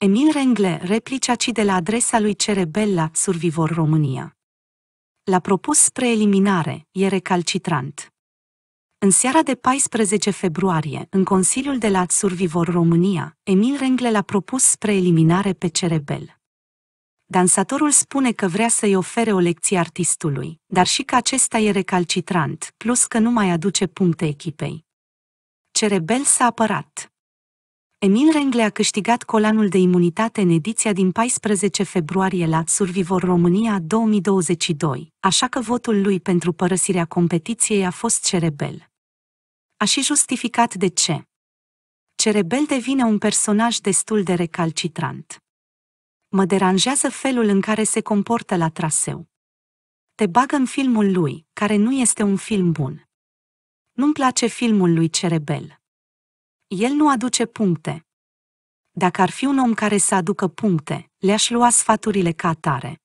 Emil Rengle, replica ci de la adresa lui Cerebella, Survivor România. L-a propus spre eliminare, e recalcitrant. În seara de 14 februarie, în Consiliul de la Survivor România, Emil Rengle l-a propus spre eliminare pe Cerebel. Dansatorul spune că vrea să-i ofere o lecție artistului, dar și că acesta e recalcitrant, plus că nu mai aduce puncte echipei. Cerebel s-a apărat. Emil Rengle a câștigat colanul de imunitate în ediția din 14 februarie la Survivor România 2022, așa că votul lui pentru părăsirea competiției a fost cerebel. A și justificat de ce. Cerebel devine un personaj destul de recalcitrant. Mă deranjează felul în care se comportă la traseu. Te bagă în filmul lui, care nu este un film bun. Nu-mi place filmul lui Cerebel el nu aduce puncte. Dacă ar fi un om care să aducă puncte, le-aș lua sfaturile ca atare.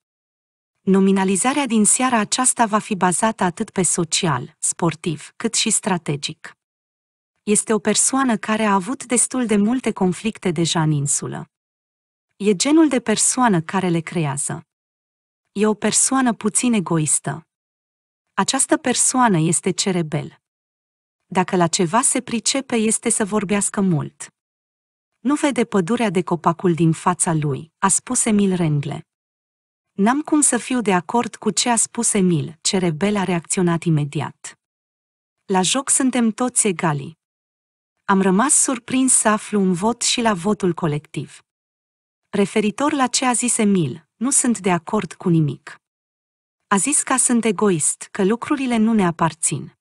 Nominalizarea din seara aceasta va fi bazată atât pe social, sportiv, cât și strategic. Este o persoană care a avut destul de multe conflicte deja în insulă. E genul de persoană care le creează. E o persoană puțin egoistă. Această persoană este cerebel, dacă la ceva se pricepe, este să vorbească mult. Nu vede pădurea de copacul din fața lui, a spus Emil Rengle. N-am cum să fiu de acord cu ce a spus Emil, rebel a reacționat imediat. La joc suntem toți egali. Am rămas surprins să aflu un vot și la votul colectiv. Referitor la ce a zis Emil, nu sunt de acord cu nimic. A zis că sunt egoist, că lucrurile nu ne aparțin.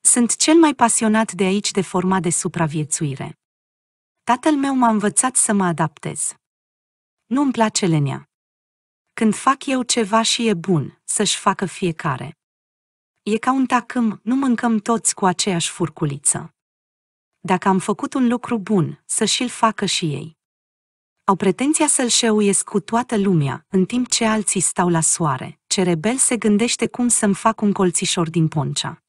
Sunt cel mai pasionat de aici de forma de supraviețuire. Tatăl meu m-a învățat să mă adaptez. Nu îmi place lenea. Când fac eu ceva și e bun, să-și facă fiecare. E ca un tacâm, nu mâncăm toți cu aceeași furculiță. Dacă am făcut un lucru bun, să și-l facă și ei. Au pretenția să-l șeuiesc cu toată lumea, în timp ce alții stau la soare, ce rebel se gândește cum să-mi fac un colțișor din poncea.